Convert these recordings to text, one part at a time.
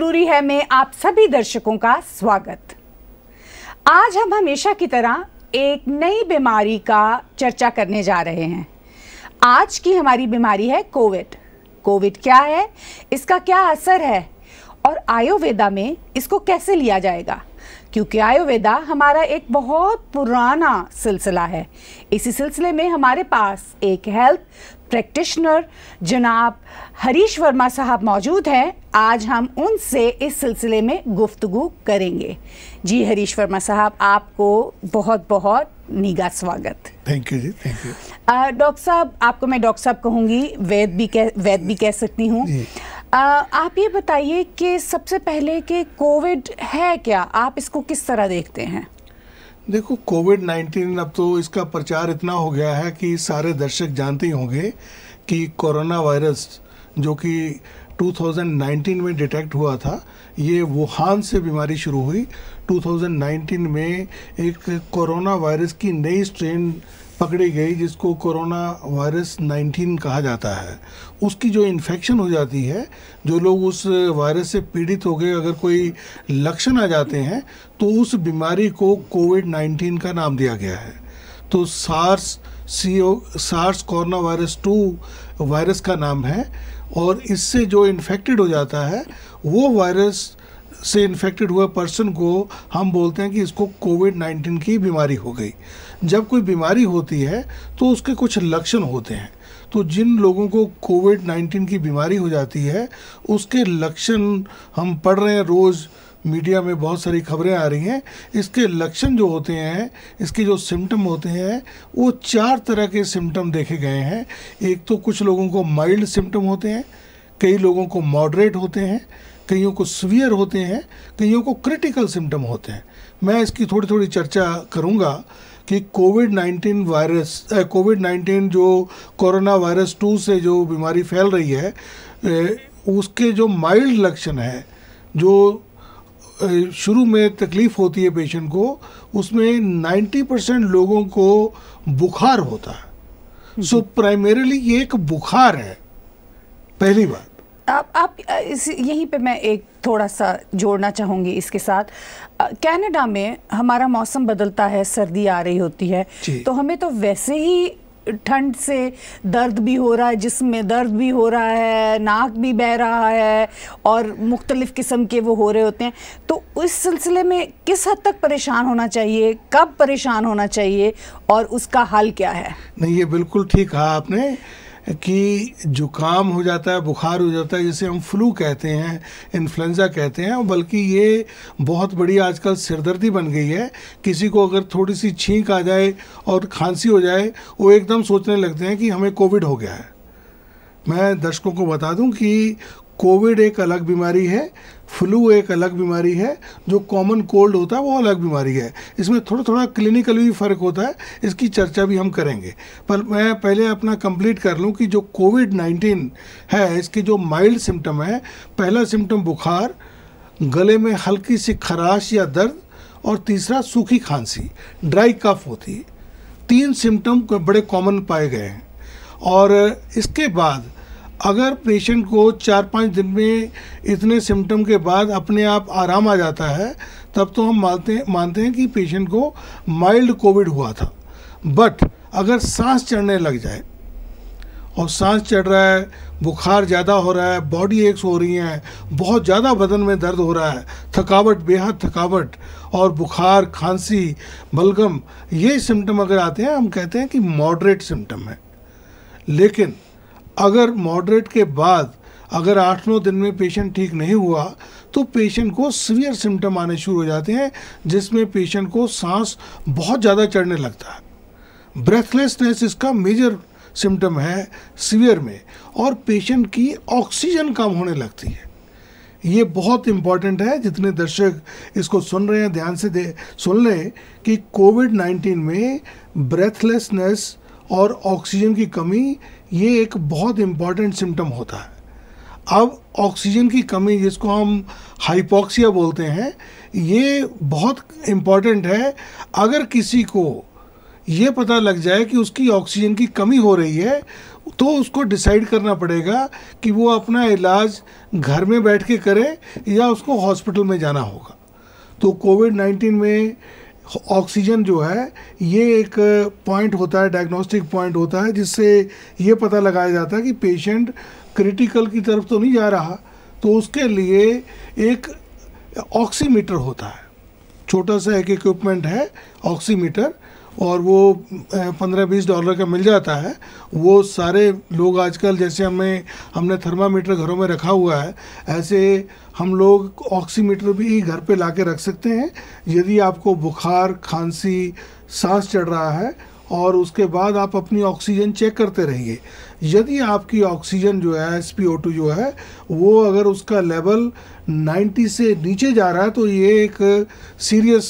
जरूरी है मैं आप सभी दर्शकों का स्वागत आज हम हमेशा की तरह एक नई बीमारी का चर्चा करने जा रहे हैं आज की हमारी बीमारी है कोविड कोविड क्या है इसका क्या असर है और आयुर्वेदा में इसको कैसे लिया जाएगा क्योंकि आयुर्वेदा हमारा एक बहुत पुराना सिलसिला है इसी सिलसिले में हमारे पास एक हेल्थ प्रैक्टिशनर जनाब हरीश वर्मा साहब मौजूद हैं आज हम उनसे इस सिलसिले में गुफ्तगु करेंगे जी हरीश वर्मा साहब आपको बहुत बहुत निगा स्वागत थैंक यू जी थैंक यू डॉक्टर साहब आपको मैं डॉक्टर साहब कहूँगी वैद भी कह वैद भी कह सकती हूँ आप ये बताइए कि सबसे पहले कि कोविड है क्या आप इसको किस तरह देखते हैं देखो कोविड 19 अब तो इसका प्रचार इतना हो गया है कि सारे दर्शक जानते ही होंगे कि कोरोना वायरस जो कि 2019 में डिटेक्ट हुआ था ये वुहान से बीमारी शुरू हुई 2019 में एक कोरोना वायरस की नई स्ट्रेन पकड़ी गई जिसको कोरोना वायरस 19 कहा जाता है उसकी जो इन्फेक्शन हो जाती है जो लोग उस वायरस से पीड़ित हो गए अगर कोई लक्षण आ जाते हैं तो उस बीमारी को कोविड 19 का नाम दिया गया है तो SARS C O SARS coronavirus two virus का नाम है और इससे जो इन्फेक्टेड हो जाता है वो वायरस से इन्फेक्टेड हुए पर्सन को हम बोलते हैं कि इसको कोविड 19 की बीमारी हो गई जब कोई बीमारी होती है तो उसके कुछ लक्षण होते हैं तो जिन लोगों को कोविड नाइन्टीन की बीमारी हो जाती है उसके लक्षण हम पढ़ रहे हैं रोज़ मीडिया में बहुत सारी खबरें आ रही हैं इसके लक्षण जो होते हैं इसके जो सिम्टम होते हैं वो चार तरह के सिम्टम देखे गए हैं एक तो कुछ लोगों को माइल्ड सिम्टम होते हैं कई लोगों को मॉडरेट होते हैं कईयों को सीवियर होते हैं कईयों को क्रिटिकल सिम्टम होते हैं मैं इसकी थोड़ी थोड़ी चर्चा करूँगा कि कोविड 19 वायरस कोविड 19 जो कोरोना वायरस टू से जो बीमारी फैल रही है उसके जो माइल्ड लक्षण है जो शुरू में तकलीफ़ होती है पेशेंट को उसमें 90 परसेंट लोगों को बुखार होता है हम्म। सो प्राइमरीली ये एक बुखार है पहली बार आप आप इस यहीं पे मैं एक थोड़ा सा जोड़ना चाहूँगी इसके साथ कनाडा में हमारा मौसम बदलता है सर्दी आ रही होती है तो हमें तो वैसे ही ठंड से दर्द भी हो रहा है जिसम में दर्द भी हो रहा है नाक भी बह रहा है और मुख्तलिफ़ किस्म के वो हो रहे होते हैं तो उस सिलसिले में किस हद तक परेशान होना चाहिए कब परेशान होना चाहिए और उसका हल क्या है नहीं ये बिल्कुल ठीक कहा आपने कि जुकाम हो जाता है बुखार हो जाता है जिसे हम फ्लू कहते हैं इन्फ्लुंज़ा कहते हैं बल्कि ये बहुत बड़ी आजकल सिरदर्दी बन गई है किसी को अगर थोड़ी सी छींक आ जाए और खांसी हो जाए वो एकदम सोचने लगते हैं कि हमें कोविड हो गया है मैं दर्शकों को बता दूं कि कोविड एक अलग बीमारी है फ्लू एक अलग बीमारी है जो कॉमन कोल्ड होता है वो अलग बीमारी है इसमें थोड़ा थोड़ा क्लिनिकल भी फ़र्क होता है इसकी चर्चा भी हम करेंगे पर मैं पहले अपना कंप्लीट कर लूँ कि जो कोविड नाइन्टीन है इसके जो माइल्ड सिम्टम है पहला सिम्टम बुखार गले में हल्की सी खराश या दर्द और तीसरा सूखी खांसी ड्राई कफ होती है तीन सिम्टम बड़े कॉमन पाए गए हैं और इसके बाद अगर पेशेंट को चार पाँच दिन में इतने सिम्टम के बाद अपने आप आराम आ जाता है तब तो हम मानते हैं मानते हैं कि पेशेंट को माइल्ड कोविड हुआ था बट अगर सांस चढ़ने लग जाए और सांस चढ़ रहा है बुखार ज़्यादा हो रहा है बॉडी एक्स हो रही हैं बहुत ज़्यादा बदन में दर्द हो रहा है थकावट बेहद थकावट और बुखार खांसी बलगम ये सिम्टम अगर आते हैं हम कहते हैं कि मॉडरेट सिम्टम है लेकिन अगर मॉडरेट के बाद अगर आठ नौ दिन में पेशेंट ठीक नहीं हुआ तो पेशेंट को सीवियर सिम्टम आने शुरू हो जाते हैं जिसमें पेशेंट को सांस बहुत ज़्यादा चढ़ने लगता है ब्रेथलेसनेस इसका मेजर सिम्टम है सीवियर में और पेशेंट की ऑक्सीजन कम होने लगती है ये बहुत इम्पॉर्टेंट है जितने दर्शक इसको सुन रहे हैं ध्यान से दे सुन लें कि कोविड 19 में ब्रेथलेसनेस और ऑक्सीजन की कमी ये एक बहुत इम्पॉर्टेंट सिम्टम होता है अब ऑक्सीजन की कमी जिसको हम हाइपोक्सिया बोलते हैं ये बहुत इम्पॉर्टेंट है अगर किसी को ये पता लग जाए कि उसकी ऑक्सीजन की कमी हो रही है तो उसको डिसाइड करना पड़ेगा कि वो अपना इलाज घर में बैठ के करे या उसको हॉस्पिटल में जाना होगा तो कोविड नाइन्टीन में ऑक्सीजन जो है ये एक पॉइंट होता है डायग्नोस्टिक पॉइंट होता है जिससे ये पता लगाया जाता है कि पेशेंट क्रिटिकल की तरफ तो नहीं जा रहा तो उसके लिए एक ऑक्सीमीटर होता है छोटा सा एक इक्विपमेंट है ऑक्सीमीटर और वो पंद्रह बीस डॉलर का मिल जाता है वो सारे लोग आजकल जैसे हमें हमने थर्मामीटर घरों में रखा हुआ है ऐसे हम लोग ऑक्सीमीटर भी घर पे ला के रख सकते हैं यदि आपको बुखार खांसी सांस चढ़ रहा है और उसके बाद आप अपनी ऑक्सीजन चेक करते रहिए यदि आपकी ऑक्सीजन जो है एस जो है वो अगर उसका लेवल 90 से नीचे जा रहा है तो ये एक सीरियस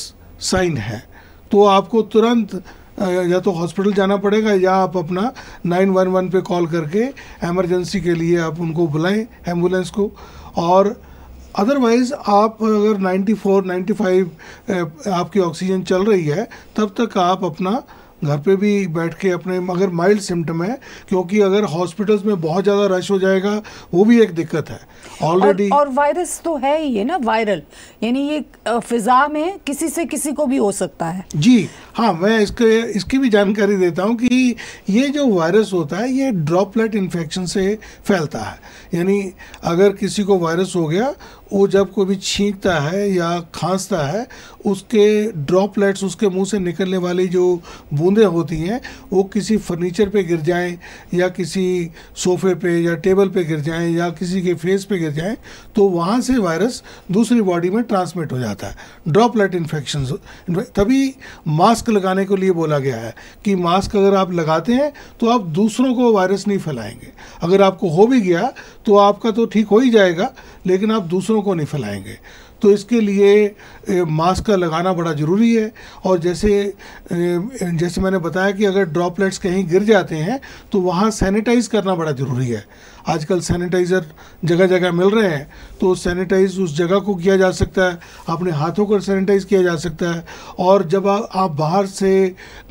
साइन है तो आपको तुरंत या तो हॉस्पिटल जाना पड़ेगा या आप अपना 911 पे कॉल करके एमरजेंसी के लिए आप उनको बुलाएं एम्बुलेंस को और अदरवाइज़ आप अगर 94, 95 आपकी ऑक्सीजन चल रही है तब तक आप अपना घर पे भी बैठ के अपने अगर माइल्ड सिम्टम है क्योंकि अगर हॉस्पिटल्स में बहुत ज़्यादा रश हो जाएगा वो भी एक दिक्कत है ऑलरेडी और, और वायरस तो है ही है ना वायरल यानी ये फिजा में किसी से किसी को भी हो सकता है जी हाँ मैं इसके इसकी भी जानकारी देता हूँ कि ये जो वायरस होता है ये ड्रॉपलेट इन्फेक्शन से फैलता है यानी अगर किसी को वायरस हो गया वो जब कोई भी छींकता है या खांसता है उसके ड्रॉपलेट्स उसके मुंह से निकलने वाली जो बूंदें होती हैं वो किसी फर्नीचर पे गिर जाएं या किसी सोफे पे या टेबल पे गिर जाएं या किसी के फेस पे गिर जाएं तो वहाँ से वायरस दूसरी बॉडी में ट्रांसमिट हो जाता है ड्रॉपलेट इन्फेक्शन तभी मास्क मास्क लगाने के लिए बोला गया है कि मास्क अगर आप लगाते हैं तो आप दूसरों को वायरस नहीं फैलाएंगे अगर आपको हो भी गया तो आपका तो ठीक हो ही जाएगा लेकिन आप दूसरों को नहीं फैलाएंगे तो इसके लिए मास्क का लगाना बड़ा ज़रूरी है और जैसे जैसे मैंने बताया कि अगर ड्रॉपलेट्स कहीं गिर जाते हैं तो वहाँ सैनिटाइज करना बड़ा ज़रूरी है आजकल सैनिटाइज़र जगह जगह मिल रहे हैं तो सैनिटाइज उस जगह को किया जा सकता है अपने हाथों को सैनिटाइज किया जा सकता है और जब आ, आप बाहर से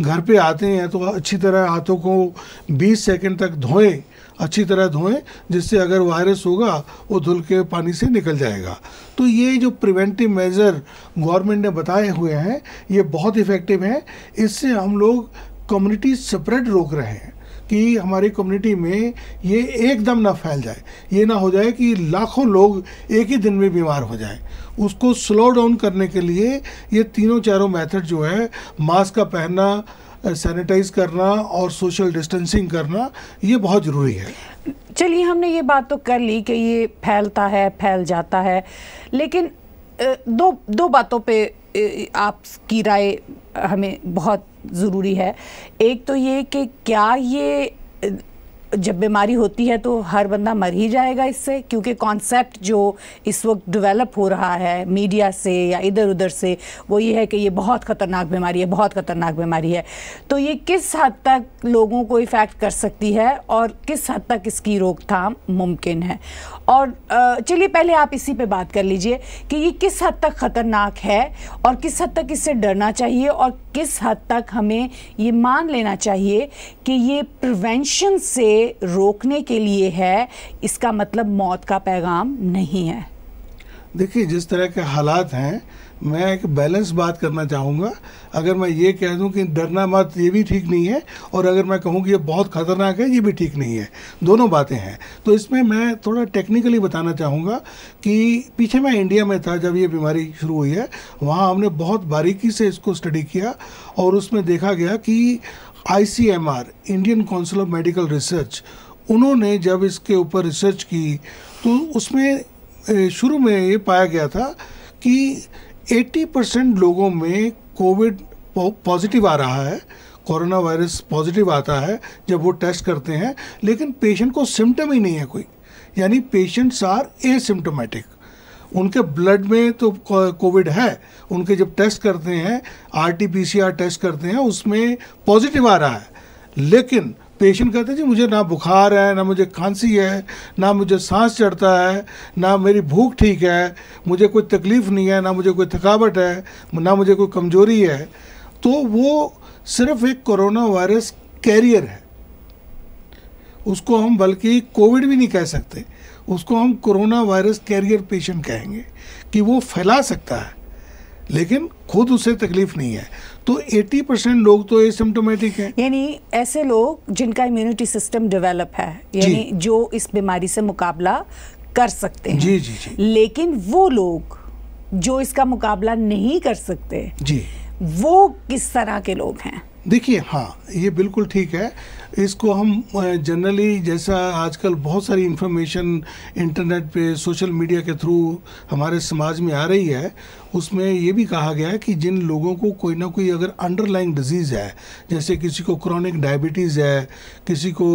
घर पे आते हैं तो अच्छी तरह हाथों को 20 सेकंड तक धोएं अच्छी तरह धोएं जिससे अगर वायरस होगा वो धुल के पानी से निकल जाएगा तो ये जो प्रिवेंटिव मेज़र गवर्नमेंट ने बताए हुए हैं ये बहुत इफ़ेक्टिव हैं इससे हम लोग कम्युनिटी स्प्रेड रोक रहे हैं कि हमारी कम्युनिटी में ये एकदम ना फैल जाए ये ना हो जाए कि लाखों लोग एक ही दिन में बीमार हो जाए उसको स्लो डाउन करने के लिए ये तीनों चारों मेथड जो है मास्क का पहनना सैनिटाइज करना और सोशल डिस्टेंसिंग करना ये बहुत ज़रूरी है चलिए हमने ये बात तो कर ली कि ये फैलता है फैल जाता है लेकिन दो दो बातों पे आपकी राय हमें बहुत ज़रूरी है एक तो ये कि क्या ये जब बीमारी होती है तो हर बंदा मर ही जाएगा इससे क्योंकि कॉन्सेप्ट जो इस वक्त डेवलप हो रहा है मीडिया से या इधर उधर से वो ये है कि ये बहुत ख़तरनाक बीमारी है बहुत ख़तरनाक बीमारी है तो ये किस हद तक लोगों को इफ़ेक्ट कर सकती है और किस हद तक इसकी रोकथाम मुमकिन है और चलिए पहले आप इसी पर बात कर लीजिए कि ये किस हद तक ख़तरनाक है और किस हद तक इससे डरना चाहिए और किस हद तक हमें ये मान लेना चाहिए कि ये प्रिवेंशन से रोकने के लिए है इसका मतलब मौत का पैगाम नहीं है देखिए जिस तरह के हालात हैं मैं एक बैलेंस बात करना चाहूँगा अगर मैं ये कह दूँ कि डरना मत ये भी ठीक नहीं है और अगर मैं कहूँ कि ये बहुत ख़तरनाक है ये भी ठीक नहीं है दोनों बातें हैं तो इसमें मैं थोड़ा टेक्निकली बताना चाहूँगा कि पीछे मैं इंडिया में था जब ये बीमारी शुरू हुई है वहाँ हमने बहुत बारीकी से इसको स्टडी किया और उसमें देखा गया कि ICMR Indian council of medical research उन्होंने जब इसके ऊपर रिसर्च की तो उसमें शुरू में ये पाया गया था कि 80 परसेंट लोगों में कोविड पॉजिटिव आ रहा है कोरोना वायरस पॉजिटिव आता है जब वो टेस्ट करते हैं लेकिन पेशेंट को सिम्टम ही नहीं है कोई यानी पेशेंट्स आर एसिम्टोमेटिक उनके ब्लड में तो कोविड है उनके जब टेस्ट करते हैं R T P C R test करते हैं उसमें पॉजिटिव आ रहा है लेकिन पेशेंट कहते हैं जी मुझे ना बुखार है ना मुझे खांसी है ना मुझे सांस चढ़ता है ना मेरी भूख ठीक है मुझे कोई तकलीफ़ नहीं है ना मुझे कोई थकावट है ना मुझे कोई कमज़ोरी है तो वो सिर्फ एक कोरोना वायरस कैरियर है उसको हम बल्कि कोविड भी नहीं कह सकते उसको हम कोरोना वायरस कैरियर पेशेंट कहेंगे कि वो फैला सकता है लेकिन खुद उसे तकलीफ नहीं है तो 80 परसेंट लोग तो एसिम्टोमेटिक हैं यानी ऐसे लोग जिनका इम्यूनिटी सिस्टम डेवलप है यानी जो इस बीमारी से मुकाबला कर सकते हैं जी जी जी लेकिन वो लोग जो इसका मुकाबला नहीं कर सकते जी वो किस तरह के लोग हैं देखिए हाँ ये बिल्कुल ठीक है इसको हम जनरली जैसा आजकल बहुत सारी इन्फॉर्मेशन इंटरनेट पे सोशल मीडिया के थ्रू हमारे समाज में आ रही है उसमें ये भी कहा गया है कि जिन लोगों को कोई ना कोई अगर अंडरलाइंग डिजीज़ है जैसे किसी को क्रॉनिक डायबिटीज़ है किसी को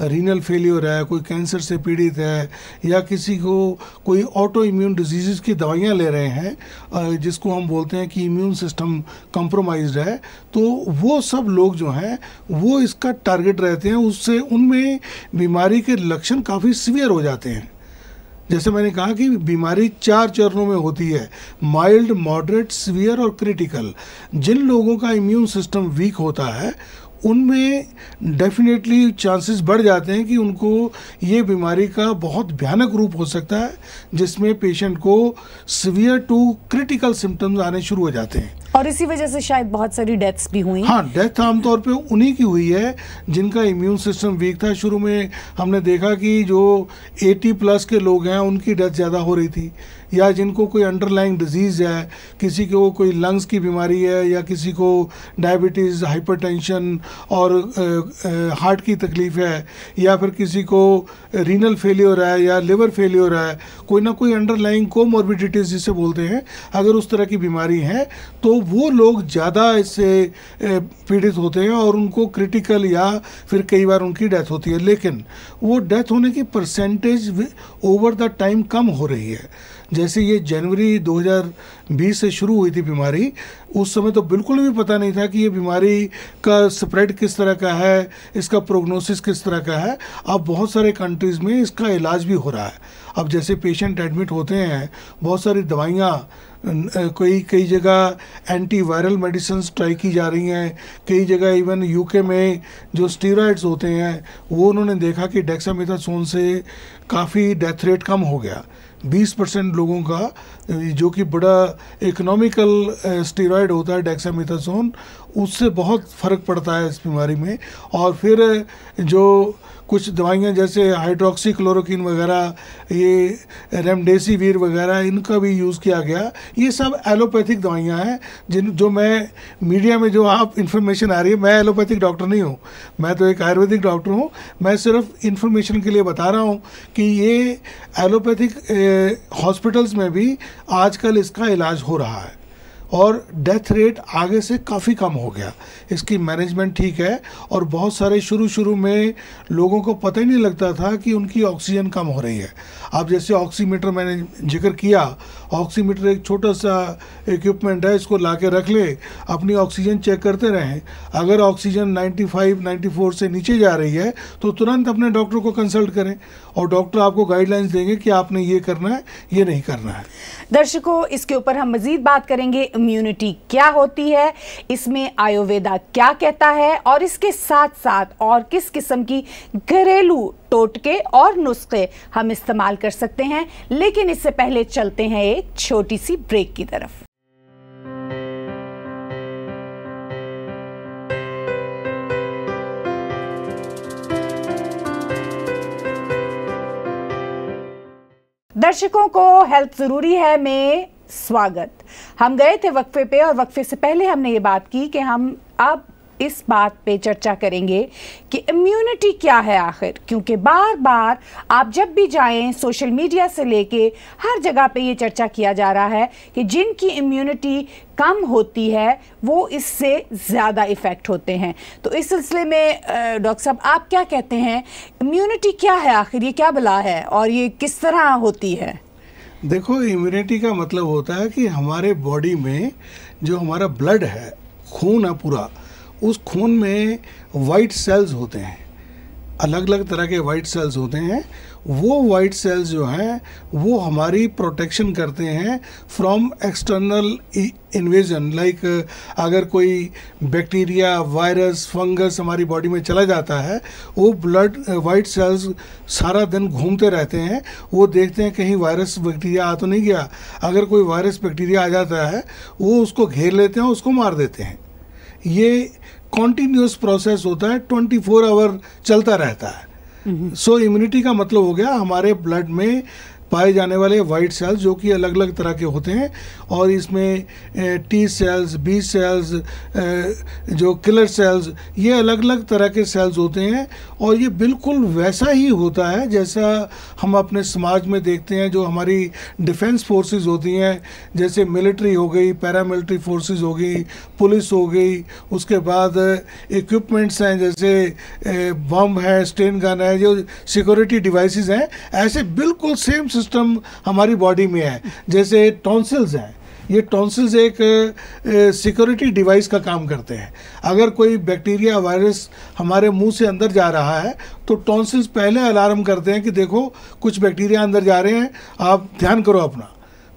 रीनल फेलियर है कोई कैंसर से पीड़ित है या किसी को कोई ऑटो इम्यून डिजीज़ की दवाइयाँ ले रहे हैं जिसको हम बोलते हैं कि इम्यून सिस्टम कंप्रोमाइज है तो वो सब लोग जो हैं वो इसका टारगेट रहते हैं उससे उनमें बीमारी के लक्षण काफ़ी सीवियर हो जाते हैं जैसे मैंने कहा कि बीमारी चार चरणों में होती है माइल्ड मॉडरेट सीवियर और क्रिटिकल जिन लोगों का इम्यून सिस्टम वीक होता है उनमें डेफिनेटली चांसेस बढ़ जाते हैं कि उनको ये बीमारी का बहुत भयानक रूप हो सकता है जिसमें पेशेंट को सीवियर टू क्रिटिकल सिम्टम्स आने शुरू हो जाते हैं और इसी वजह से शायद बहुत सारी डेथ्स भी हुई हाँ डेथ आमतौर पे उन्हीं की हुई है जिनका इम्यून सिस्टम वीक था शुरू में हमने देखा कि जो 80 प्लस के लोग हैं उनकी डेथ ज़्यादा हो रही थी या जिनको कोई अंडरलाइंग डिजीज़ है किसी को कोई लंग्स की बीमारी है या किसी को डायबिटीज़ हाइपरटेंशन और हार्ट की तकलीफ़ है या फिर किसी को रीनल फेलियर है या लिवर फेलियर है कोई ना कोई अंडरलाइंग कोमॉर्बिडिटीज़ जिसे बोलते हैं अगर उस तरह की बीमारी है तो वो लोग ज़्यादा इससे पीड़ित होते हैं और उनको क्रिटिकल या फिर कई बार उनकी डेथ होती है लेकिन वो डेथ होने की परसेंटेज ओवर द टाइम कम हो रही है जैसे ये जनवरी 2020 से शुरू हुई थी बीमारी उस समय तो बिल्कुल भी पता नहीं था कि ये बीमारी का स्प्रेड किस तरह का है इसका प्रोग्नोसिस किस तरह का है अब बहुत सारे कंट्रीज़ में इसका इलाज भी हो रहा है अब जैसे पेशेंट एडमिट होते हैं बहुत सारी दवाइयाँ कई कई जगह एंटी वायरल मेडिसिन ट्राई की जा रही हैं कई जगह इवन यूके में जो स्टीराइड्स होते हैं वो उन्होंने देखा कि डेक्सामिथासोन से काफ़ी डेथ रेट कम हो गया 20 परसेंट लोगों का जो कि बड़ा इकोनॉमिकल स्टेरॉयड होता है डेक्सामिथासोन उससे बहुत फ़र्क पड़ता है इस बीमारी में और फिर जो कुछ दवाइयाँ जैसे हाइड्रोक्सी क्लोरोकिन वगैरह ये रेमडेसिविर वगैरह इनका भी यूज़ किया गया ये सब एलोपैथिक दवाइयाँ हैं जिन जो मैं मीडिया में जो आप इन्फॉर्मेशन आ रही है मैं एलोपैथिक डॉक्टर नहीं हूँ मैं तो एक आयुर्वेदिक डॉक्टर हूँ मैं सिर्फ इन्फॉर्मेशन के लिए बता रहा हूँ कि ये एलोपैथिक हॉस्पिटल्स में भी आजकल इसका इलाज हो रहा है और डेथ रेट आगे से काफ़ी कम हो गया इसकी मैनेजमेंट ठीक है और बहुत सारे शुरू शुरू में लोगों को पता ही नहीं लगता था कि उनकी ऑक्सीजन कम हो रही है आप जैसे ऑक्सीमीटर मैंने जिक्र किया ऑक्सीमीटर एक छोटा सा इक्विपमेंट है इसको ला के रख ले अपनी ऑक्सीजन चेक करते रहें अगर ऑक्सीजन 95 94 से नीचे जा रही है तो तुरंत अपने डॉक्टर को कंसल्ट करें और डॉक्टर आपको गाइडलाइंस देंगे कि आपने ये करना है ये नहीं करना है दर्शकों इसके ऊपर हम मज़ीद बात करेंगे इम्यूनिटी क्या होती है इसमें आयुर्वेदा क्या कहता है और इसके साथ साथ और किस किस्म की घरेलू टोटके और नुस्खे हम इस्तेमाल कर सकते हैं लेकिन इससे पहले चलते हैं एक छोटी सी ब्रेक की तरफ दर्शकों को हेल्थ ज़रूरी है में स्वागत हम गए थे वक्फे पे और वक्फे से पहले हमने ये बात की कि हम अब इस बात पे चर्चा करेंगे कि इम्यूनिटी क्या है आखिर क्योंकि बार बार आप जब भी जाएं सोशल मीडिया से लेके हर जगह पे ये चर्चा किया जा रहा है कि जिनकी इम्यूनिटी कम होती है वो इससे ज़्यादा इफ़ेक्ट होते हैं तो इस सिलसिले में डॉक्टर साहब आप क्या कहते हैं इम्यूनिटी क्या है आखिर ये क्या बला है और ये किस तरह होती है देखो इम्यूनिटी का मतलब होता है कि हमारे बॉडी में जो हमारा ब्लड है खून है पूरा उस खून में वाइट सेल्स होते हैं अलग अलग तरह के वाइट सेल्स होते हैं वो वाइट सेल्स जो हैं वो हमारी प्रोटेक्शन करते हैं फ्रॉम एक्सटर्नल इन्वेजन लाइक अगर कोई बैक्टीरिया वायरस फंगस हमारी बॉडी में चला जाता है वो ब्लड वाइट सेल्स सारा दिन घूमते रहते हैं वो देखते हैं कहीं वायरस बैक्टीरिया आ तो नहीं गया अगर कोई वायरस बैक्टीरिया आ जाता है वो उसको घेर लेते हैं उसको मार देते हैं ये कॉन्टीन्यूस प्रोसेस होता है ट्वेंटी फोर आवर चलता रहता है सो हम्म। so, इम्यूनिटी का मतलब हो गया हमारे ब्लड में पाए जाने वाले वाइट सेल्स जो कि अलग अलग तरह के होते हैं और इसमें टी सेल्स बी सेल्स जो किलर सेल्स ये अलग अलग तरह के सेल्स होते हैं और ये बिल्कुल वैसा ही होता है जैसा हम अपने समाज में देखते हैं जो हमारी डिफेंस फोर्सेस होती हैं जैसे मिलिट्री हो गई पैरामिलिट्री फोर्सेस हो गई पुलिस हो गई उसके बाद इक्विपमेंट्स हैं जैसे बम है स्टेन गन है जो सिक्योरिटी डिवाइसेस हैं ऐसे बिल्कुल सेम सिस्टम हमारी बॉडी में है जैसे टॉन्सिल्स हैं ये टॉन्सिल्स एक सिक्योरिटी डिवाइस का काम करते हैं अगर कोई बैक्टीरिया वायरस हमारे मुंह से अंदर जा रहा है तो टॉन्सिल्स पहले अलार्म करते हैं कि देखो कुछ बैक्टीरिया अंदर जा रहे हैं आप ध्यान करो अपना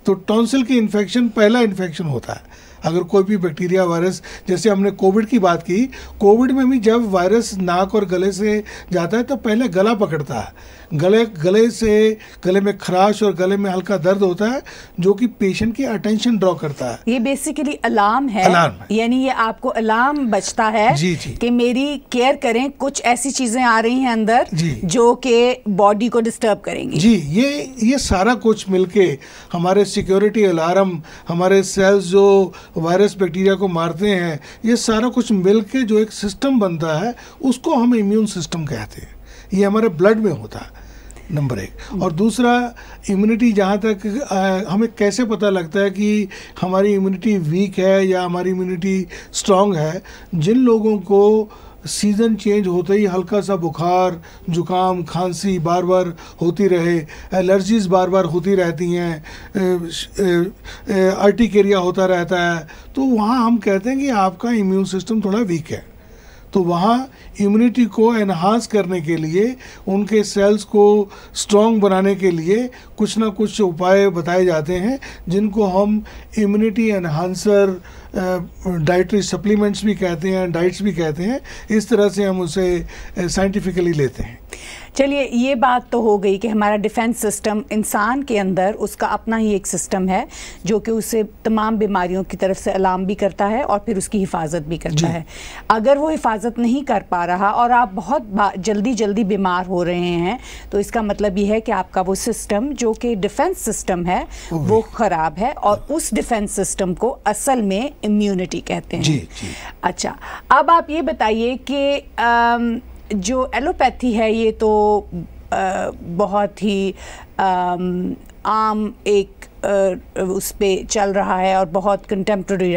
तो टॉन्सिल की इन्फेक्शन पहला इन्फेक्शन होता है अगर कोई भी बैक्टीरिया वायरस जैसे हमने कोविड की बात की कोविड में भी जब वायरस नाक और गले से जाता है तो पहले गला पकड़ता है गले गले से गले में खराश और गले में हल्का दर्द होता है जो कि पेशेंट की अटेंशन ड्रॉ करता है ये बेसिकली अलार्म है अलार्म यानी ये आपको अलार्म बचता है जी जी कि मेरी केयर करें कुछ ऐसी चीजें आ रही हैं अंदर जी जो कि बॉडी को डिस्टर्ब करेंगे जी ये ये सारा कुछ मिलके हमारे सिक्योरिटी अलार्म हमारे सेल्स जो वायरस बैक्टीरिया को मारते हैं ये सारा कुछ मिलके जो एक सिस्टम बनता है उसको हम इम्यून सिस्टम कहते हैं ये हमारे ब्लड में होता है नंबर एक और दूसरा इम्यूनिटी जहाँ तक आ, हमें कैसे पता लगता है कि हमारी इम्यूनिटी वीक है या हमारी इम्यूनिटी स्ट्रांग है जिन लोगों को सीज़न चेंज होते ही हल्का सा बुखार जुकाम खांसी बार बार होती रहे एलर्जीज़ बार बार होती रहती हैं अर्टिकेरिया होता रहता है तो वहाँ हम कहते हैं कि आपका इम्यून सिस्टम थोड़ा वीक है तो वहाँ इम्यूनिटी को एनहांस करने के लिए उनके सेल्स को स्ट्रॉन्ग बनाने के लिए कुछ ना कुछ उपाय बताए जाते हैं जिनको हम इम्यूनिटी एनहांसर डाइटरी सप्लीमेंट्स भी कहते हैं डाइट्स भी कहते हैं इस तरह से हम उसे साइंटिफिकली लेते हैं चलिए ये बात तो हो गई कि हमारा डिफेंस सिस्टम इंसान के अंदर उसका अपना ही एक सिस्टम है जो कि उसे तमाम बीमारियों की तरफ से अलार्म भी करता है और फिर उसकी हिफाजत भी करता है अगर वो हिफाजत नहीं कर पा रहा और आप बहुत जल्दी जल्दी बीमार हो रहे हैं तो इसका मतलब ये है कि आपका वो सिस्टम जो कि डिफेंस सिस्टम है वो ख़राब है और उस डिफेंस सिस्टम को असल में इम्यूनिटी कहते हैं जी, जी। अच्छा अब आप ये बताइए कि जो एलोपैथी है ये तो आ, बहुत ही आ, आम एक आ, उस पर चल रहा है और बहुत कंटेम्प्रेरी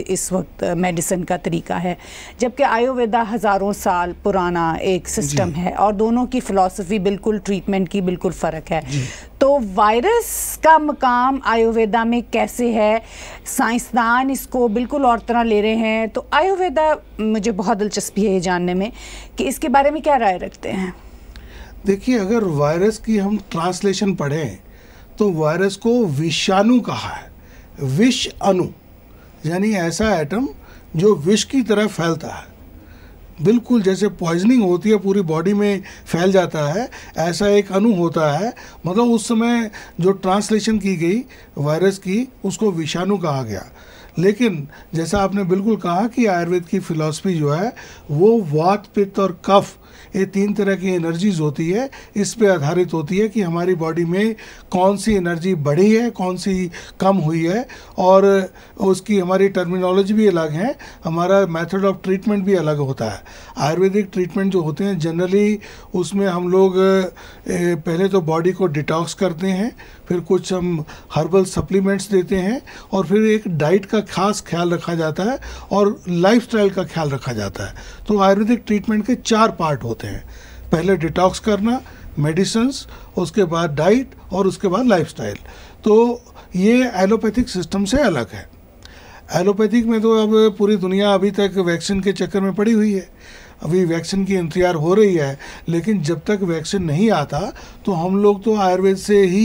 इस वक्त मेडिसिन का तरीका है जबकि आयुर्वेदा हज़ारों साल पुराना एक सिस्टम है और दोनों की फ़िलासफ़ी बिल्कुल ट्रीटमेंट की बिल्कुल फ़र्क है तो वायरस का मकाम आयुर्वेदा में कैसे है साइंसदान इसको बिल्कुल और तरह ले रहे हैं तो आयुर्वेदा मुझे बहुत दिलचस्पी है ये जानने में कि इसके बारे में क्या राय रखते हैं देखिए अगर वायरस की हम ट्रांसलेशन पढ़ें तो वायरस को विषाणु कहा है विष अनु यानी ऐसा एटम जो विष की तरह फैलता है बिल्कुल जैसे पॉइजनिंग होती है पूरी बॉडी में फैल जाता है ऐसा एक अणु होता है मतलब उस समय जो ट्रांसलेशन की गई वायरस की उसको विषाणु कहा गया लेकिन जैसा आपने बिल्कुल कहा कि आयुर्वेद की फिलॉसफी जो है वो वात पित्त और कफ ये तीन तरह की एनर्जीज होती है इस पे आधारित होती है कि हमारी बॉडी में कौन सी एनर्जी बढ़ी है कौन सी कम हुई है और उसकी हमारी टर्मिनोलॉजी भी अलग है हमारा मेथड ऑफ ट्रीटमेंट भी अलग होता है आयुर्वेदिक ट्रीटमेंट जो होते हैं जनरली उसमें हम लोग पहले तो बॉडी को डिटॉक्स करते हैं फिर कुछ हम हर्बल सप्लीमेंट्स देते हैं और फिर एक डाइट का खास ख्याल रखा जाता है और लाइफ का ख्याल रखा जाता है तो आयुर्वेदिक ट्रीटमेंट के चार पार्ट होते हैं पहले डिटॉक्स करना मेडिसन्स उसके बाद डाइट और उसके बाद लाइफ तो ये एलोपैथिक सिस्टम से अलग है एलोपैथिक में तो अब पूरी दुनिया अभी तक वैक्सीन के चक्कर में पड़ी हुई है अभी वैक्सीन की इंतजार हो रही है लेकिन जब तक वैक्सीन नहीं आता तो हम लोग तो आयुर्वेद से ही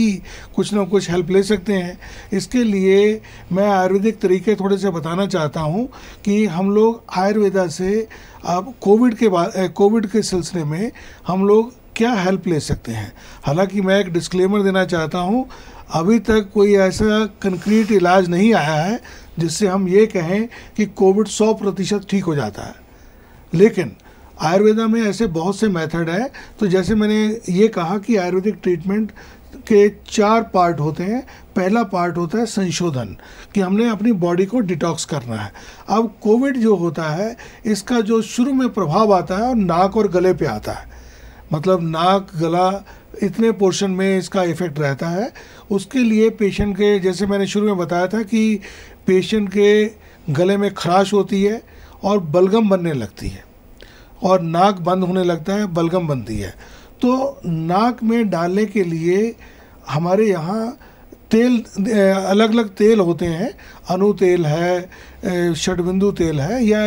कुछ ना कुछ हेल्प ले सकते हैं इसके लिए मैं आयुर्वेदिक तरीके थोड़े से बताना चाहता हूँ कि हम लोग आयुर्वेदा से अब कोविड के बाद कोविड के सिलसिले में हम लोग क्या हेल्प ले सकते हैं हालांकि मैं एक डिस्क्लेमर देना चाहता हूँ अभी तक कोई ऐसा कंक्रीट इलाज नहीं आया है जिससे हम ये कहें कि कोविड 100 प्रतिशत ठीक हो जाता है लेकिन आयुर्वेदा में ऐसे बहुत से मेथड है तो जैसे मैंने ये कहा कि आयुर्वेदिक ट्रीटमेंट के चार पार्ट होते हैं पहला पार्ट होता है संशोधन कि हमने अपनी बॉडी को डिटॉक्स करना है अब कोविड जो होता है इसका जो शुरू में प्रभाव आता है नाक और गले पे आता है मतलब नाक गला इतने पोर्शन में इसका इफ़ेक्ट रहता है उसके लिए पेशेंट के जैसे मैंने शुरू में बताया था कि पेशेंट के गले में खराश होती है और बलगम बनने लगती है और नाक बंद होने लगता है बलगम बनती है तो नाक में डालने के लिए हमारे यहाँ तेल अलग अलग तेल होते हैं अनु तेल है षडबिंदु तेल है या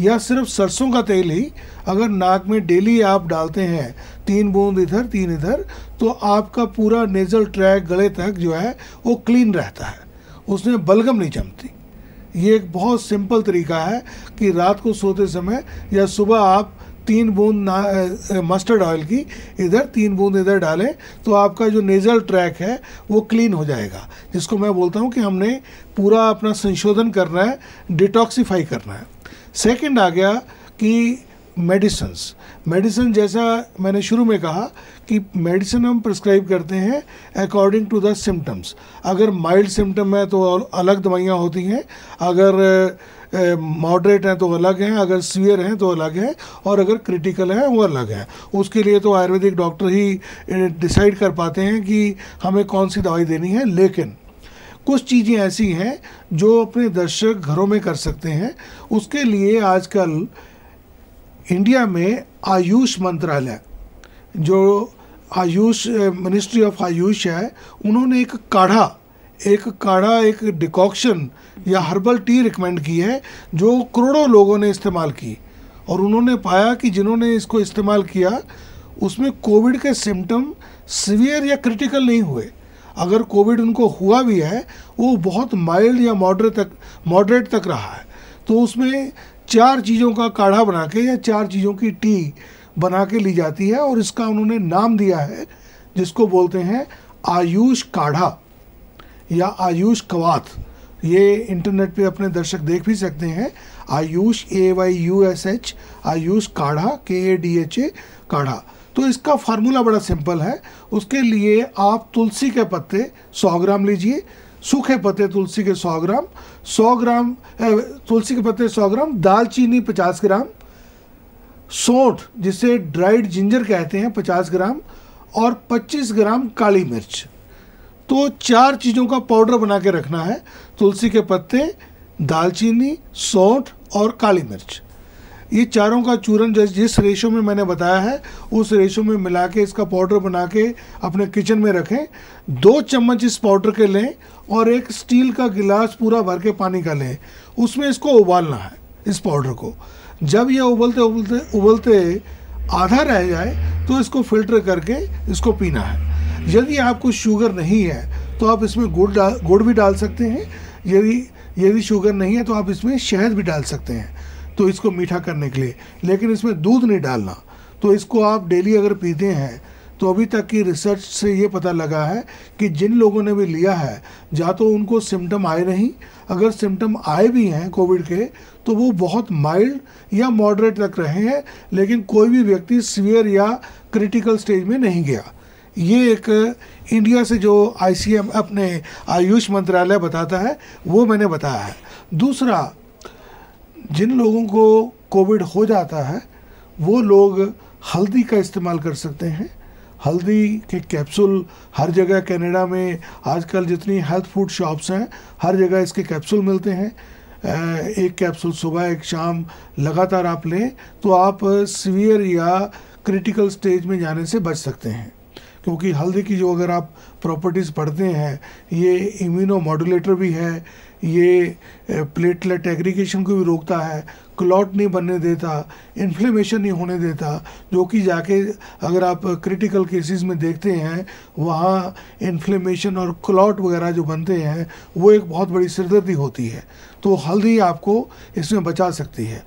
या सिर्फ सरसों का तेल ही अगर नाक में डेली आप डालते हैं तीन बूंद इधर तीन इधर तो आपका पूरा नेजल ट्रैक गले तक जो है वो क्लीन रहता है उसमें बलगम नहीं जमती ये एक बहुत सिंपल तरीका है कि रात को सोते समय या सुबह आप तीन बूंद ना मस्टर्ड ऑयल की इधर तीन बूंद इधर डालें तो आपका जो नेज़ल ट्रैक है वो क्लीन हो जाएगा जिसको मैं बोलता हूँ कि हमने पूरा अपना संशोधन करना है डिटॉक्सीफाई करना है सेकंड आ गया कि मेडिसन्स मेडिसिन जैसा मैंने शुरू में कहा कि मेडिसिन हम प्रिस्क्राइब करते हैं अकॉर्डिंग टू द सिम्टम्स अगर माइल्ड सिम्टम है तो अलग दवाइयाँ होती हैं अगर मॉडरेट हैं तो अलग हैं अगर सीवियर हैं तो अलग है और अगर क्रिटिकल हैं वो अलग है उसके लिए तो आयुर्वेदिक डॉक्टर ही डिसाइड कर पाते हैं कि हमें कौन सी दवाई देनी है लेकिन कुछ चीज़ें ऐसी हैं जो अपने दर्शक घरों में कर सकते हैं उसके लिए आजकल इंडिया में आयुष मंत्रालय जो आयुष मिनिस्ट्री ऑफ आयुष है उन्होंने एक काढ़ा एक काढ़ा एक डिकॉक्शन या हर्बल टी रिकमेंड की है जो करोड़ों लोगों ने इस्तेमाल की और उन्होंने पाया कि जिन्होंने इसको इस्तेमाल किया उसमें कोविड के सिम्टम सीवियर या क्रिटिकल नहीं हुए अगर कोविड उनको हुआ भी है वो बहुत माइल्ड या मॉडरेट तक मॉडरेट तक रहा है तो उसमें चार चीज़ों का काढ़ा बना के या चार चीज़ों की टी बना के ली जाती है और इसका उन्होंने नाम दिया है जिसको बोलते हैं आयुष काढ़ा या आयुष कवात ये इंटरनेट पे अपने दर्शक देख भी सकते हैं AYUSH A Y U S H AYUSH काढ़ा के ए डी एच ए काढ़ा तो इसका फार्मूला बड़ा सिंपल है उसके लिए आप तुलसी के पत्ते 100 ग्राम लीजिए सूखे पत्ते तुलसी के 100 ग्राम 100 ग्राम तुलसी के पत्ते 100 ग्राम दालचीनी 50 ग्राम सौठ जिसे ड्राइड जिंजर कहते हैं 50 ग्राम और 25 ग्राम काली मिर्च तो चार चीज़ों का पाउडर बना के रखना है तुलसी के पत्ते दालचीनी सौंठ और काली मिर्च ये चारों का चूरन जिस जिस रेशो में मैंने बताया है उस रेशो में मिला के इसका पाउडर बना के अपने किचन में रखें दो चम्मच इस पाउडर के लें और एक स्टील का गिलास पूरा भर के पानी का लें उसमें इसको उबालना है इस पाउडर को जब यह उबलते उबलते उबलते आधा रह जाए तो इसको फिल्टर करके इसको पीना है यदि आपको शुगर नहीं है तो आप इसमें गुड़ डाल गुड़ भी डाल सकते हैं यदि यदि शुगर नहीं है तो आप इसमें शहद भी डाल सकते हैं तो इसको मीठा करने के लिए लेकिन इसमें दूध नहीं डालना तो इसको आप डेली अगर पीते हैं तो अभी तक की रिसर्च से ये पता लगा है कि जिन लोगों ने भी लिया है या तो उनको सिम्टम आए नहीं अगर सिम्टम आए भी हैं कोविड के तो वो बहुत माइल्ड या मॉडरेट तक रहे हैं लेकिन कोई भी व्यक्ति सीवियर या क्रिटिकल स्टेज में नहीं गया ये एक इंडिया से जो आई अपने आयुष मंत्रालय बताता है वो मैंने बताया है दूसरा जिन लोगों को कोविड हो जाता है वो लोग हल्दी का इस्तेमाल कर सकते हैं हल्दी के कैप्सूल हर जगह कनाडा में आजकल जितनी हेल्थ फूड शॉप्स हैं हर जगह इसके कैप्सूल मिलते हैं एक कैप्सूल सुबह एक शाम लगातार आप लें तो आप सीवियर या क्रिटिकल स्टेज में जाने से बच सकते हैं क्योंकि हल्दी की जो अगर आप प्रॉपर्टीज़ पढ़ते हैं ये इम्यूनो मॉडुलेटर भी है ये प्लेटलेट एग्रीगेशन को भी रोकता है क्लॉट नहीं बनने देता इन्फ्लेमेशन नहीं होने देता जो कि जाके अगर आप क्रिटिकल केसेस में देखते हैं वहाँ इन्फ्लेमेशन और क्लॉट वगैरह जो बनते हैं वो एक बहुत बड़ी सिरदर्दी होती है तो हल्दी आपको इसमें बचा सकती है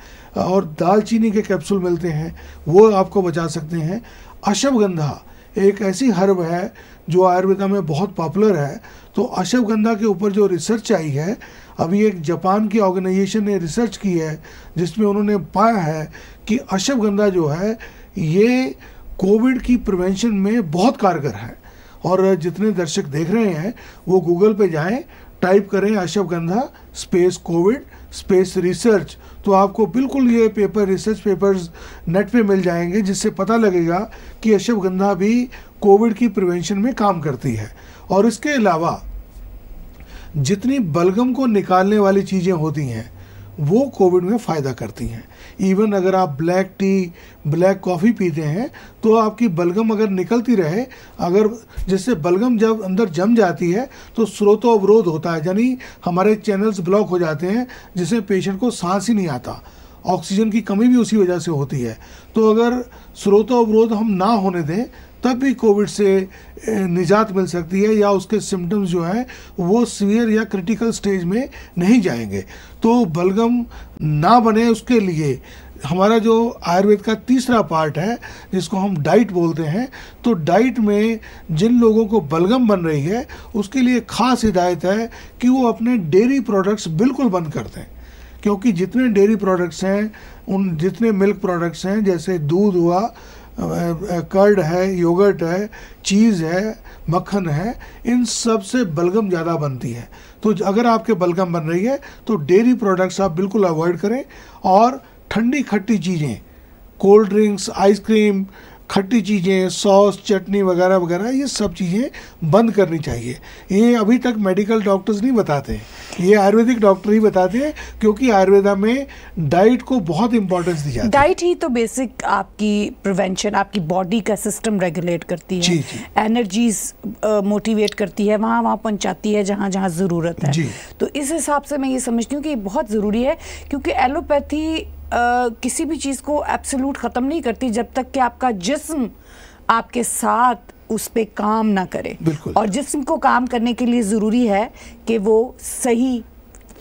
और दालचीनी के कैप्सूल मिलते हैं वो आपको बचा सकते हैं अशभगंधा एक ऐसी हर्ब है जो आयुर्वेदा में बहुत पॉपुलर है तो अशवगंधा के ऊपर जो रिसर्च आई है अभी एक जापान की ऑर्गेनाइजेशन ने रिसर्च की है जिसमें उन्होंने पाया है कि अशवगंधा जो है ये कोविड की प्रिवेंशन में बहुत कारगर है और जितने दर्शक देख रहे हैं वो गूगल पे जाएं टाइप करें ashwagandha space COVID space research तो आपको बिल्कुल ये पेपर रिसर्च पेपर्स नेट पे मिल जाएंगे जिससे पता लगेगा कि अश्वगंधा भी कोविड की प्रिवेंशन में काम करती है और इसके अलावा जितनी बलगम को निकालने वाली चीज़ें होती हैं वो कोविड में फ़ायदा करती हैं इवन अगर आप ब्लैक टी ब्लैक कॉफ़ी पीते हैं तो आपकी बलगम अगर निकलती रहे अगर जिससे बलगम जब अंदर जम जाती है तो स्रोतो अवरोध होता है यानी हमारे चैनल्स ब्लॉक हो जाते हैं जिससे पेशेंट को सांस ही नहीं आता ऑक्सीजन की कमी भी उसी वजह से होती है तो अगर स्रोतो अवरोध हम ना होने दें तब भी कोविड से निजात मिल सकती है या उसके सिम्टम्स जो है वो सीवियर या क्रिटिकल स्टेज में नहीं जाएंगे तो बलगम ना बने उसके लिए हमारा जो आयुर्वेद का तीसरा पार्ट है जिसको हम डाइट बोलते हैं तो डाइट में जिन लोगों को बलगम बन रही है उसके लिए खास हिदायत है कि वो अपने डेयरी प्रोडक्ट्स बिल्कुल बंद कर दें क्योंकि जितने डेयरी प्रोडक्ट्स हैं उन जितने मिल्क प्रोडक्ट्स हैं जैसे दूध हुआ कर्ड है योगर्ट है चीज़ है मक्खन है इन सब से बलगम ज़्यादा बनती है तो अगर आपके बलगम बन रही है तो डेयरी प्रोडक्ट्स आप बिल्कुल अवॉइड करें और ठंडी खट्टी चीज़ें कोल्ड ड्रिंक्स आइसक्रीम खट्टी चीज़ें सॉस चटनी वगैरह वगैरह ये सब चीज़ें बंद करनी चाहिए ये अभी तक मेडिकल डॉक्टर्स नहीं बताते ये आयुर्वेदिक डॉक्टर ही बताते हैं क्योंकि आयुर्वेदा में डाइट को बहुत इंपॉर्टेंस दी जाती है डाइट ही तो बेसिक आपकी प्रिवेंशन आपकी बॉडी का सिस्टम रेगुलेट करती है एनर्जीज मोटिवेट करती है वहाँ वहाँ पहुँचाती है जहाँ जहाँ ज़रूरत है जी. तो इस हिसाब से मैं ये समझती हूँ कि बहुत ज़रूरी है क्योंकि एलोपैथी किसी भी चीज़ को एब्सोलूट ख़त्म नहीं करती जब तक कि आपका जिस्म आपके साथ उस पर काम ना करे और जिस्म को काम करने के लिए ज़रूरी है कि वो सही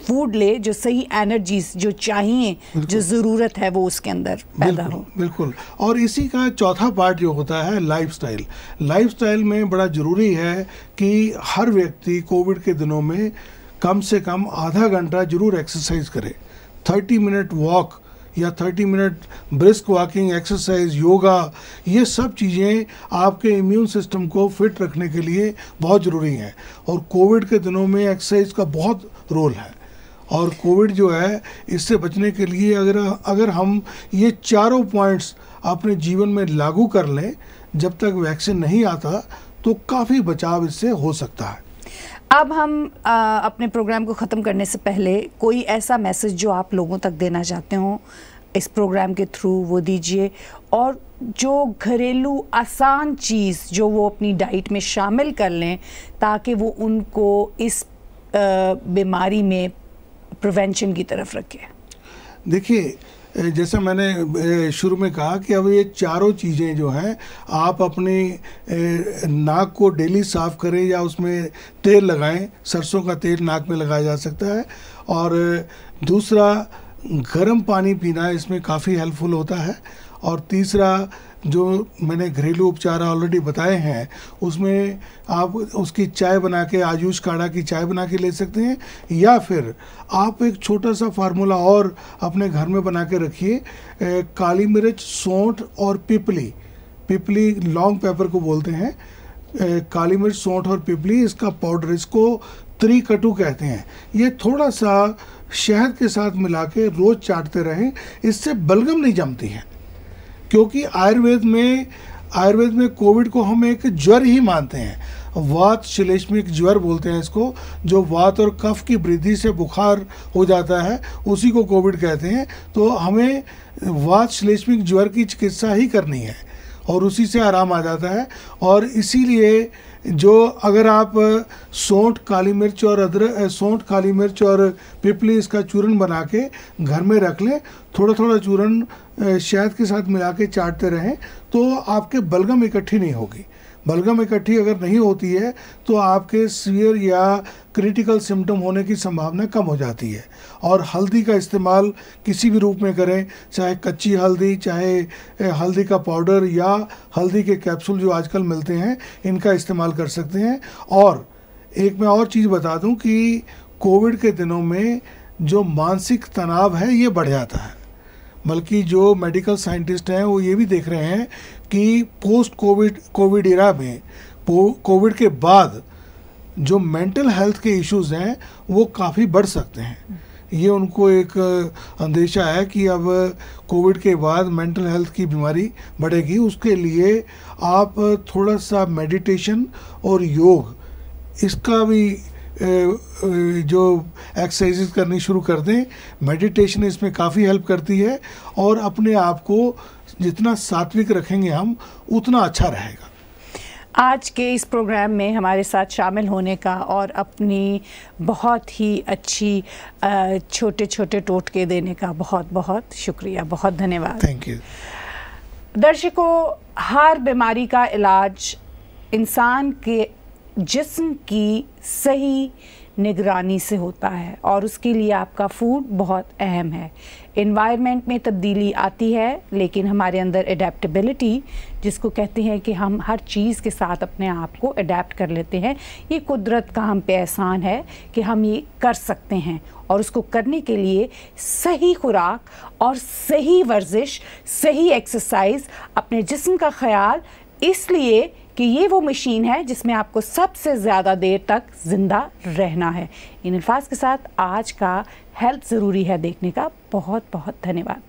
फूड ले जो सही एनर्जीज जो चाहिए जो ज़रूरत है वो उसके अंदर पैदा हो बिल्कुल और इसी का चौथा पार्ट जो होता है लाइफस्टाइल लाइफस्टाइल में बड़ा ज़रूरी है कि हर व्यक्ति कोविड के दिनों में कम से कम आधा घंटा जरूर एक्सरसाइज करे थर्टी मिनट वॉक या 30 minute brisk walking exercise yoga ये सब चीज़ें आपके इम्यून सिस्टम को फिट रखने के लिए बहुत ज़रूरी हैं और कोविड के दिनों में एक्सरसाइज का बहुत रोल है और कोविड जो है इससे बचने के लिए अगर अगर हम ये चारों पॉइंट्स अपने जीवन में लागू कर लें जब तक वैक्सीन नहीं आता तो काफ़ी बचाव इससे हो सकता है अब हम आ, अपने प्रोग्राम को ख़त्म करने से पहले कोई ऐसा मैसेज जो आप लोगों तक देना चाहते हो इस प्रोग्राम के थ्रू वो दीजिए और जो घरेलू आसान चीज़ जो वो अपनी डाइट में शामिल कर लें ताकि वो उनको इस बीमारी में प्रिवेंशन की तरफ रखें देखिए जैसा मैंने शुरू में कहा कि अब ये चारों चीज़ें जो हैं आप अपनी नाक को डेली साफ़ करें या उसमें तेल लगाएं सरसों का तेल नाक में लगाया जा सकता है और दूसरा गर्म पानी पीना इसमें काफ़ी हेल्पफुल होता है और तीसरा जो मैंने घरेलू उपचार ऑलरेडी बताए हैं उसमें आप उसकी चाय बना के आयुष काढ़ा की चाय बना के ले सकते हैं या फिर आप एक छोटा सा फार्मूला और अपने घर में बना के रखिए काली मिर्च सौंठ और पिपली पिपली लॉन्ग पेपर को बोलते हैं काली मिर्च सौंठ और पिपली इसका पाउडर इसको त्रिकटु कहते हैं ये थोड़ा सा शहद के साथ मिला के रोज़ चाटते रहें इससे बलगम नहीं जमती है क्योंकि आयुर्वेद में आयुर्वेद में कोविड को हम एक ज्वर ही मानते हैं वात श्लेष्मिक ज्वर बोलते हैं इसको जो वात और कफ की वृद्धि से बुखार हो जाता है उसी को कोविड कहते हैं तो हमें वात श्लेष्मिक ज्वर की चिकित्सा ही करनी है और उसी से आराम आ जाता है और इसीलिए जो अगर आप सौंठ काली मिर्च और अदरक सौंठ काली मिर्च और पिपली इसका चूर्ण बना के घर में रख लें थोड़ा थोड़ा चूर्ण शहद के साथ मिला के चाटते रहें तो आपके बलगम इकट्ठी नहीं होगी बलगम इकट्ठी अगर नहीं होती है तो आपके सीवियर या क्रिटिकल सिम्टम होने की संभावना कम हो जाती है और हल्दी का इस्तेमाल किसी भी रूप में करें चाहे कच्ची हल्दी चाहे हल्दी का पाउडर या हल्दी के कैप्सूल जो आजकल मिलते हैं इनका इस्तेमाल कर सकते हैं और एक मैं और चीज़ बता दूं कि कोविड के दिनों में जो मानसिक तनाव है ये बढ़ जाता है बल्कि जो मेडिकल साइंटिस्ट हैं वो ये भी देख रहे हैं कि पोस्ट कोविड कोविड इरा में कोविड के बाद जो मेंटल हेल्थ के इश्यूज हैं वो काफ़ी बढ़ सकते हैं ये उनको एक अंदेशा है कि अब कोविड के बाद मेंटल हेल्थ की बीमारी बढ़ेगी उसके लिए आप थोड़ा सा मेडिटेशन और योग इसका भी जो एक्सरसाइज करनी शुरू कर दें मेडिटेशन इसमें काफ़ी हेल्प करती है और अपने आप को जितना सात्विक रखेंगे हम उतना अच्छा रहेगा आज के इस प्रोग्राम में हमारे साथ शामिल होने का और अपनी बहुत ही अच्छी छोटे छोटे टोटके देने का बहुत बहुत शुक्रिया बहुत धन्यवाद थैंक यू दर्शकों हर बीमारी का इलाज इंसान के जिस्म की सही निगरानी से होता है और उसके लिए आपका फूड बहुत अहम है इन्वायरमेंट में तब्दीली आती है लेकिन हमारे अंदर अडेप्टबिलिटी जिसको कहते हैं कि हम हर चीज़ के साथ अपने आप को अडेप्ट कर लेते हैं ये कुदरत का हम पे एहसान है कि हम ये कर सकते हैं और उसको करने के लिए सही खुराक और सही वर्जिश सही एक्सरसाइज अपने जिस्म का ख्याल इसलिए कि ये वो मशीन है जिसमें आपको सबसे ज़्यादा देर तक ज़िंदा रहना है इन अल्फाज के साथ आज का हेल्प ज़रूरी है देखने का बहुत बहुत धन्यवाद